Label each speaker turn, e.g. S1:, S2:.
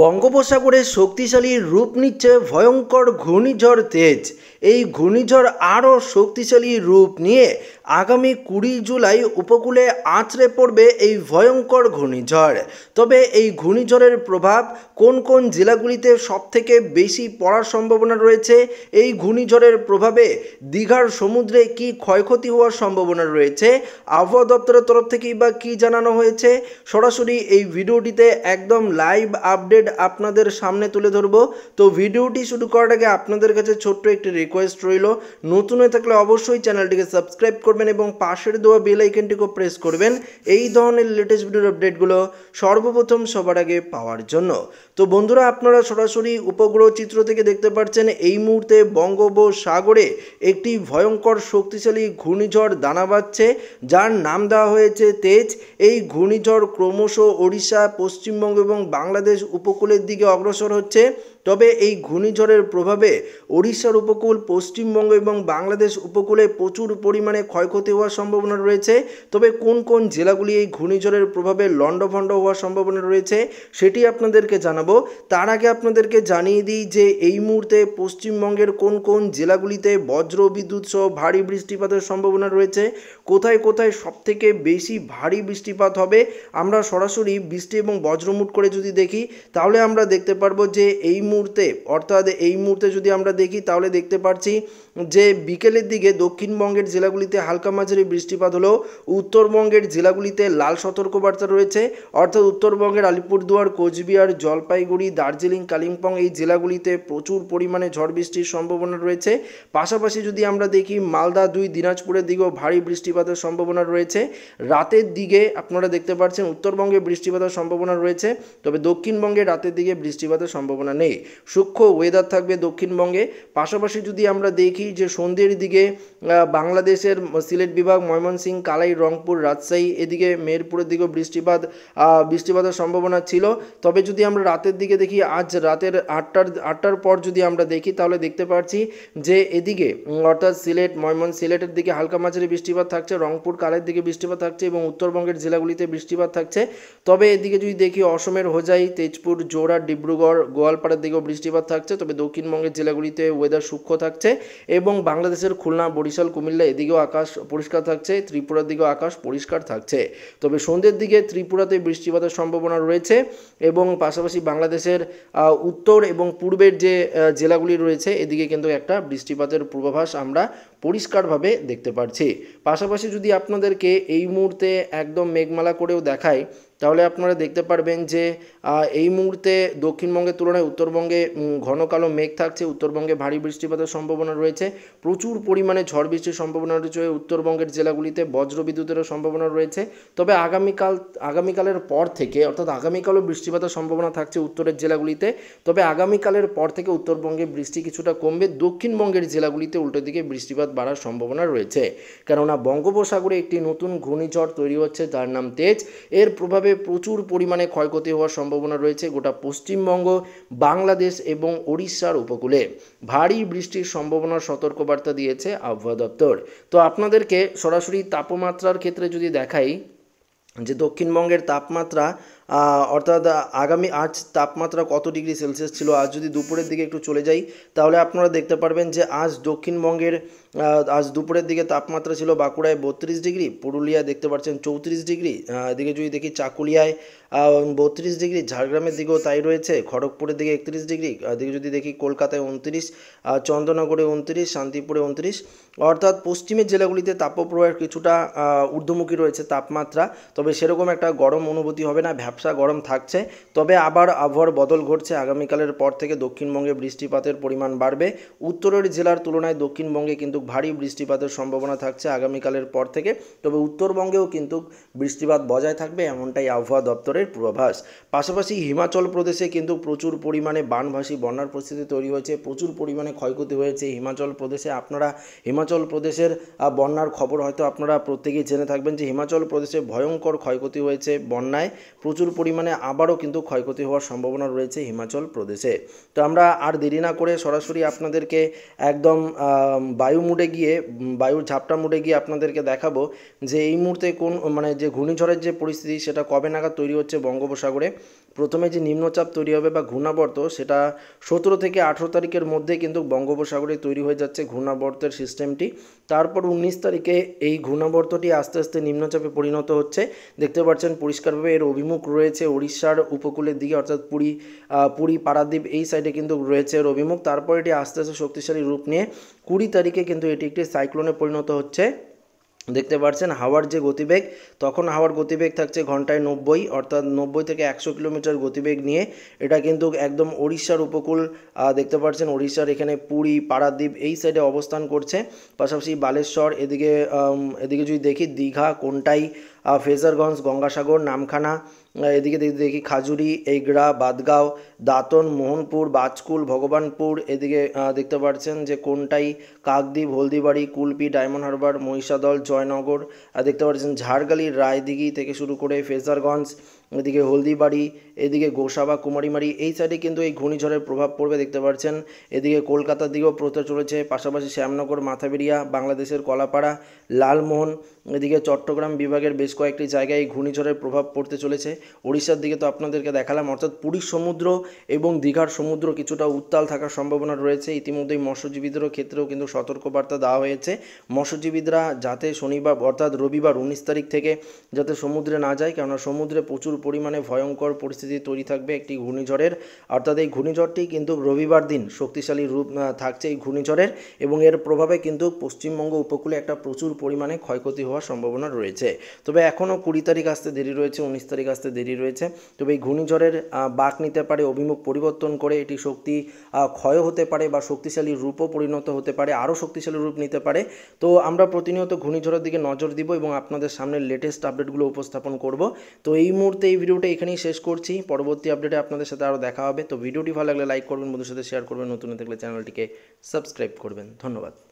S1: বঙ্গোপসাগরে শক্তিশালী রূপ নিচ্ছে ভয়ঙ্কর ঘূর্ণিঝড় তেজ এই ঘূর্ণিঝড় আরও শক্তিশালী রূপ নিয়ে আগামী কুড়ি জুলাই উপকূলে আঁচড়ে পড়বে এই ভয়ঙ্কর ঘূর্ণিঝড় তবে এই ঘূর্ণিঝড়ের প্রভাব কোন কোন জেলাগুলিতে সবথেকে বেশি পড়ার সম্ভাবনা রয়েছে এই ঘূর্ণিঝড়ের প্রভাবে দীঘার সমুদ্রে কি ক্ষয়ক্ষতি হওয়ার সম্ভাবনা রয়েছে আবহাওয়া দপ্তরের তরফ থেকেই বা কি জানানো হয়েছে সরাসরি এই ভিডিওটিতে একদম লাইভ আপডেট আপনাদের সামনে তুলে ধরব তো ভিডিওটি শুরু করার আগে আপনাদের কাছে ছোট্ট একটি রিকোয়েস্ট রইল নতুন হয়ে থাকলে অবশ্যই চ্যানেলটিকে সাবস্ক্রাইব করবেন এবং পাশের দেওয়া বেল প্রেস করবেন এই ধরনের লেটেস্ট ভিডিওর আপডেটগুলো সর্বপ্রথম সবার আগে পাওয়ার জন্য তো বন্ধুরা আপনারা সরাসরি উপগ্রহ চিত্র থেকে দেখতে পাচ্ছেন এই মুহূর্তে বঙ্গোপসাগরে একটি ভয়ঙ্কর শক্তিশালী ঘূর্ণিঝড় দানা বাঁধছে যার নাম দেওয়া হয়েছে তেজ এই ঘূর্ণিঝড় ক্রমশ ওড়িশা পশ্চিমবঙ্গ এবং বাংলাদেশ উপকূলের দিকে অগ্রসর হচ্ছে তবে এই ঘূর্ণিঝড়ের প্রভাবে ওড়িশার উপকূল পশ্চিমবঙ্গ এবং বাংলাদেশ উপকূলে প্রচুর পরিমাণে ক্ষয়ক্ষতি হওয়ার সম্ভাবনা রয়েছে তবে কোন কোন জেলাগুলি এই ঘূর্ণিঝড়ের প্রভাবে লণ্ডভণ্ড হওয়ার সম্ভাবনা রয়েছে সেটি আপনাদেরকে জানাবো তার আগে আপনাদেরকে জানিয়ে দিই যে এই মুহূর্তে পশ্চিমবঙ্গের কোন কোন জেলাগুলিতে বজ্র বিদ্যুৎ সহ ভারী বৃষ্টিপাতের সম্ভাবনা রয়েছে কোথায় কোথায় সবথেকে বেশি ভারী বৃষ্টিপাত হবে আমরা সরাসরি বৃষ্টি এবং বজ্রমুট করে যদি দেখি তাহলে আমরা দেখতে পারবো যে এই মুহূর্তে অর্থাৎ এই মুহূর্তে যদি আমরা দেখি তাহলে দেখতে পাচ্ছি যে বিকেলের দিকে দক্ষিণবঙ্গের জেলাগুলিতে হালকা মাঝারি বৃষ্টিপাত হলেও উত্তরবঙ্গের জেলাগুলিতে লাল সতর্কবার্তা রয়েছে অর্থাৎ উত্তরবঙ্গের আলিপুরদুয়ার কোচবিহার জলপাইগুড়ি দার্জিলিং কালিম্পং এই জেলাগুলিতে প্রচুর পরিমাণে ঝড় বৃষ্টির সম্ভাবনা রয়েছে পাশাপাশি যদি আমরা দেখি মালদা দুই দিনাজপুরের দিকেও ভারী বৃষ্টিপাতের সম্ভাবনা রয়েছে রাতের দিকে আপনারা দেখতে পাচ্ছেন উত্তরবঙ্গে বৃষ্টিপাতের সম্ভাবনা রয়েছে তবে দক্ষিণবঙ্গে রাতের দিকে বৃষ্টিপাতের সম্ভাবনা নেই সূক্ষ্ম ওয়েদার থাকবে দক্ষিণবঙ্গে পাশাপাশি যদি আমরা দেখি যে সন্ধ্যের দিকে বাংলাদেশের সিলেট বিভাগ ময়মনসিংহ কালাই রংপুর রাজশাহী এদিকে মেহেরপুরের দিকেও বৃষ্টিপাত বৃষ্টিপাতের সম্ভাবনা ছিল তবে যদি আমরা রাতের দিকে দেখি আজ রাতের আটটার আটটার পর যদি আমরা দেখি তাহলে দেখতে পাচ্ছি যে এদিকে অর্থাৎ সিলেট ময়মন সিলেটের দিকে হালকা মাঝারি বৃষ্টিপাত থাকছে রংপুর কালের দিকে বৃষ্টিপাত থাকছে এবং উত্তরবঙ্গের জেলাগুলিতে বৃষ্টিপাত থাকছে তবে এদিকে যদি দেখি অসমের হোজাই তেজপুর জোড়া ডিব্রুগড় গোয়ালপাড়ার দিকেও বৃষ্টিপাত থাকছে তবে দক্ষিণবঙ্গের জেলাগুলিতে ওয়েদার সূক্ষ্ম থাকছে এবং বাংলাদেশের খুলনা বরিশাল কুমিল্লা এদিকেও আকাশ পরিষ্কার থাকছে ত্রিপুরার দিকেও আকাশ পরিষ্কার থাকছে তবে সন্ধ্যের দিকে ত্রিপুরাতে বৃষ্টিপাতের সম্ভাবনা রয়েছে এবং পাশাপাশি বাংলাদেশের উত্তর এবং পূর্বের যে জেলাগুলি রয়েছে এদিকে কিন্তু একটা বৃষ্টিপাতের পূর্বাভাস আমরা পরিষ্কারভাবে দেখতে পারছি পাশাপাশি যদি আপনাদেরকে এই মুহূর্তে একদম মেঘমালা করেও দেখায় তাহলে আপনারা দেখতে পারবেন যে এই মুহূর্তে দক্ষিণবঙ্গের তুলনায় উত্তরবঙ্গে ঘন কালো মেঘ থাকছে উত্তরবঙ্গে ভারী বৃষ্টিপাতের সম্ভাবনা রয়েছে প্রচুর পরিমাণে ঝড় বৃষ্টির সম্ভাবনা রয়েছে উত্তরবঙ্গের জেলাগুলিতে বজ্রবিদ্যুতেরও সম্ভাবনা রয়েছে তবে আগামীকাল আগামীকালের পর থেকে অর্থাৎ আগামীকালও বৃষ্টিপাতের সম্ভাবনা থাকছে উত্তরের জেলাগুলিতে তবে আগামীকালের পর থেকে উত্তরবঙ্গে বৃষ্টি কিছুটা কমবে দক্ষিণবঙ্গের জেলাগুলিতে উল্টো দিকে বৃষ্টিপাত বাড়ার সম্ভাবনা রয়েছে কেননা বঙ্গোপসাগরে একটি নতুন ঘূর্ণিঝড় তৈরি হচ্ছে যার নাম তেজ এর প্রভাবে বিক্ষোভে প্রচুর পরিমাণে ক্ষয়ক্ষতি হওয়ার সম্ভাবনা রয়েছে গোটা পশ্চিমবঙ্গ বাংলাদেশ এবং ওড়িশার উপকূলে ভারী বৃষ্টির সম্ভাবনার সতর্কবার্তা দিয়েছে আবহাওয়া দপ্তর তো আপনাদেরকে সরাসরি তাপমাত্রার ক্ষেত্রে যদি দেখাই যে দক্ষিণবঙ্গের তাপমাত্রা অর্থাৎ আগামী আজ তাপমাত্রা কত ডিগ্রি সেলসিয়াস ছিল আজ যদি দুপুরের দিকে একটু চলে যাই তাহলে আপনারা দেখতে পারবেন যে আজ দক্ষিণবঙ্গের আজ দুপুরের দিকে তাপমাত্রা ছিল বাঁকুড়ায় বত্রিশ ডিগ্রি পুরুলিয়া দেখতে পাচ্ছেন চৌত্রিশ ডিগ্রি এদিকে যদি দেখি চাকুলিয়ায় বত্রিশ ডিগ্রি ঝাড়গ্রামের দিকেও তাই রয়েছে খড়গপুরের দিকে একত্রিশ ডিগ্রি এদিকে যদি দেখি কলকাতায় উনত্রিশ চন্দননগরে উনত্রিশ শান্তিপুরে উনত্রিশ অর্থাৎ পশ্চিমের জেলাগুলিতে তাপপ্রবাহের কিছুটা ঊর্ধ্বমুখী রয়েছে তাপমাত্রা তবে সেরকম একটা গরম অনুভূতি হবে না ভ্যাপ ঝাপসা গরম থাকছে তবে আবার আবহাওয়ার বদল ঘটছে আগামীকালের পর থেকে দক্ষিণবঙ্গে বৃষ্টিপাতের পরিমাণ বাড়বে উত্তরের জেলার তুলনায় দক্ষিণবঙ্গে কিন্তু ভারী বৃষ্টিপাতের সম্ভাবনা থাকছে আগামীকালের পর থেকে তবে উত্তরবঙ্গেও কিন্তু বৃষ্টিপাত বজায় থাকবে এমনটাই আবহাওয়া দপ্তরের পূর্বাভাস পাশাপাশি হিমাচল প্রদেশে কিন্তু প্রচুর পরিমাণে বানভাসী বন্যার পরিস্থিতি তৈরি হয়েছে প্রচুর পরিমাণে ক্ষয়ক্ষতি হয়েছে হিমাচল প্রদেশে আপনারা হিমাচল প্রদেশের বন্যার খবর হয়তো আপনারা প্রত্যেকেই জেনে থাকবেন যে হিমাচল প্রদেশে ভয়ঙ্কর ক্ষয়ক্ষতি হয়েছে বন্যায় প্রচুর প্রচুর পরিমাণে আবারও কিন্তু ক্ষয়ক্ষতি হওয়ার সম্ভাবনা রয়েছে হিমাচল প্রদেশে তো আমরা আর দেরি না করে সরাসরি আপনাদেরকে একদম বায়ু মুডে গিয়ে বায়ুর ঝাপটা মুডে গিয়ে আপনাদেরকে দেখাবো যে এই মুহূর্তে কোন মানে যে ঘূর্ণিঝড়ের যে পরিস্থিতি সেটা কবে নাগাদ তৈরি হচ্ছে বঙ্গোপসাগরে প্রথমে যে নিম্নচাপ তৈরি হবে বা ঘূর্ণাবর্ত সেটা সতেরো থেকে আঠেরো তারিখের মধ্যে কিন্তু বঙ্গোপসাগরে তৈরি হয়ে যাচ্ছে ঘূর্ণাবর্তের সিস্টেমটি তারপর উনিশ তারিখে এই ঘূর্ণাবর্তটি আস্তে আস্তে নিম্নচাপে পরিণত হচ্ছে দেখতে পাচ্ছেন পরিষ্কারভাবে এর অভিমুখ রয়েছে উড়িষ্যার উপকূলের দিকে অর্থাৎ পুরী পুরী পারাদ্বীপ এই সাইডে কিন্তু রয়েছে এর অভিমুখ তারপর এটি আস্তে আস্তে শক্তিশালী রূপ নিয়ে কুড়ি তারিখে কিন্তু এটি একটি সাইক্লোনে পরিণত হচ্ছে দেখতে পাচ্ছেন হাওয়ার যে গতিবেগ তখন হাওয়ার গতিবেগ থাকছে ঘন্টায় নব্বই অর্থাৎ নব্বই থেকে একশো কিলোমিটার গতিবেগ নিয়ে এটা কিন্তু একদম ওড়িশার উপকূল দেখতে পাচ্ছেন ওড়িশার এখানে পুরী পাড়াদ্বীপ এই সাইডে অবস্থান করছে পাশাপাশি বালেশ্বর এদিকে এদিকে যদি দেখি দীঘা কোনটাই ফেজারগঞ্জ গঙ্গাসাগর নামখানা এদিকে দেখি খাজুরি এগড়া বাদগাঁও দাতন মোহনপুর বাজকুল ভগবানপুর এদিকে দেখতে পাচ্ছেন যে কোনটাই কাকদ্বীপ হলদিবাড়ি কুলপি ডায়মন্ড হারবার মহিষাদল জয়নগর দেখতে পাচ্ছেন ঝাড়গালি রায়দিঘি থেকে শুরু করে ফেজারগঞ্জ এদিকে হলদিবাড়ি এদিকে গোসাবা কুমারীমারি এই সাইডে কিন্তু এই ঘূর্ণিঝড়ের প্রভাব পড়বে দেখতে পাচ্ছেন এদিকে কলকাতার দিকেও প্রচার চলেছে পাশাপাশি শ্যামনগর মাথাবেরিয়া বাংলাদেশের কলাপাড়া লালমোহন এদিকে চট্টগ্রাম বিভাগের বেশ কয়েকটি জায়গায় এই ঘূর্ণিঝড়ের প্রভাব পড়তে চলেছে ওড়িশার দিকে তো আপনাদেরকে দেখালাম অর্থাৎ পুরীর সমুদ্র এবং দীঘার সমুদ্র কিছুটা উত্তাল থাকার সম্ভাবনা রয়েছে ইতিমধ্যেই মৎস্যজীবীদেরও ক্ষেত্রেও কিন্তু সতর্কবার্তা দেওয়া হয়েছে মৎস্যজীবীরা যাতে শনিবার অর্থাৎ রবিবার উনিশ তারিখ থেকে যাতে সমুদ্রে না যায় কেননা সমুদ্রে প্রচুর পরিমাণে ভয়ঙ্কর পরিস্থিতি তৈরি থাকবে একটি ঘূর্ণিঝড়ের অর্থাৎ এই ঘূর্ণিঝড়টি কিন্তু রবিবার দিন শক্তিশালী রূপ থাকছে এই ঘূর্ণিঝড়ের এবং এর প্রভাবে কিন্তু পশ্চিমবঙ্গ উপকূলে একটা প্রচুর পরিমাণে ক্ষয়ক্ষতি হওয়ার হওয়ার সম্ভাবনা রয়েছে তবে এখনও কুড়ি তারিখ আসতে দেরি রয়েছে উনিশ তারিখ আসতে দেরি রয়েছে তবে এই ঘূর্ণিঝড়ের বাক নিতে পারে অভিমুখ পরিবর্তন করে এটি শক্তি ক্ষয় হতে পারে বা শক্তিশালী রূপও পরিণত হতে পারে আরও শক্তিশালী রূপ নিতে পারে তো আমরা প্রতিনিয়ত ঘূর্ণিঝড়ের দিকে নজর দিব এবং আপনাদের সামনে লেটেস্ট আপডেটগুলো উপস্থাপন করব তো এই মুহূর্তে এই ভিডিওটা এখানেই শেষ করছি পরবর্তী আপডেটে আপনাদের সাথে আরও দেখা হবে তো ভিডিওটি ভালো লাগলে লাইক করবেন বন্ধুর সাথে শেয়ার করবেন নতুন থাকলে চ্যানেলটিকে সাবস্ক্রাইব করবেন ধন্যবাদ